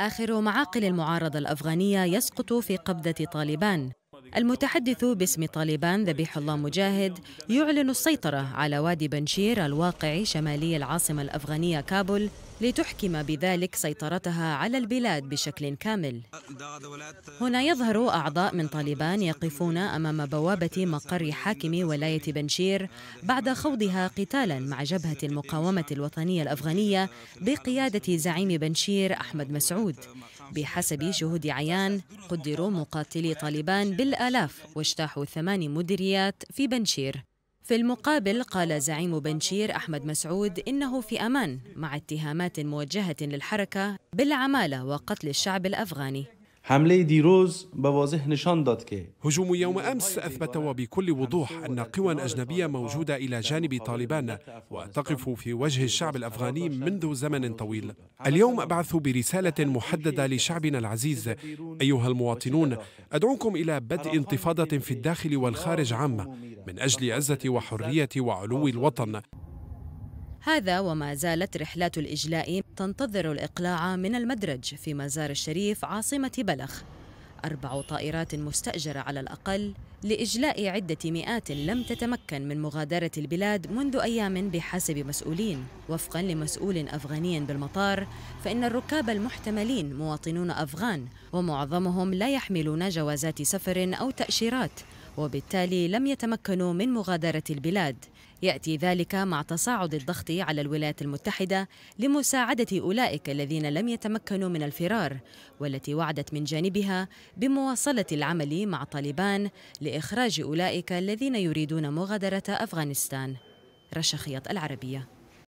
آخر معاقل المعارضة الأفغانية يسقط في قبضة طالبان المتحدث باسم طالبان ذبيح الله مجاهد يعلن السيطرة على وادي بنشير الواقع شمالي العاصمة الأفغانية كابول لتحكم بذلك سيطرتها على البلاد بشكل كامل هنا يظهر أعضاء من طالبان يقفون أمام بوابة مقر حاكم ولاية بنشير بعد خوضها قتالا مع جبهة المقاومة الوطنية الأفغانية بقيادة زعيم بنشير أحمد مسعود بحسب شهود عيان قدروا مقاتلي طالبان بالآلاف واجتاحوا ثمان مديريات في بنشير في المقابل قال زعيم بنشير أحمد مسعود إنه في أمان مع اتهامات موجهة للحركة بالعمالة وقتل الشعب الأفغاني حمله دیروز به واضح نشان داد که هجوم يوم أمس أثبت وبكل وضوح أن قوى أجنبية موجودة إلى جانب طالبان وتقف في وجه الشعب الأفغاني منذ زمن طويل اليوم أبعث برسالة محددة لشعبنا العزيز أيها المواطنون أدعوكم إلى بدء انتفاضة في الداخل والخارج عامة من أجل عزة وحرية وعلو الوطن هذا وما زالت رحلات الإجلاء تنتظر الإقلاع من المدرج في مزار الشريف عاصمة بلخ أربع طائرات مستأجرة على الأقل لإجلاء عدة مئات لم تتمكن من مغادرة البلاد منذ أيام بحسب مسؤولين وفقا لمسؤول أفغاني بالمطار فإن الركاب المحتملين مواطنون أفغان ومعظمهم لا يحملون جوازات سفر أو تأشيرات وبالتالي لم يتمكنوا من مغادرة البلاد يأتي ذلك مع تصاعد الضغط على الولايات المتحدة لمساعدة أولئك الذين لم يتمكنوا من الفرار والتي وعدت من جانبها بمواصلة العمل مع طالبان لإخراج أولئك الذين يريدون مغادرة أفغانستان رشا خياط العربية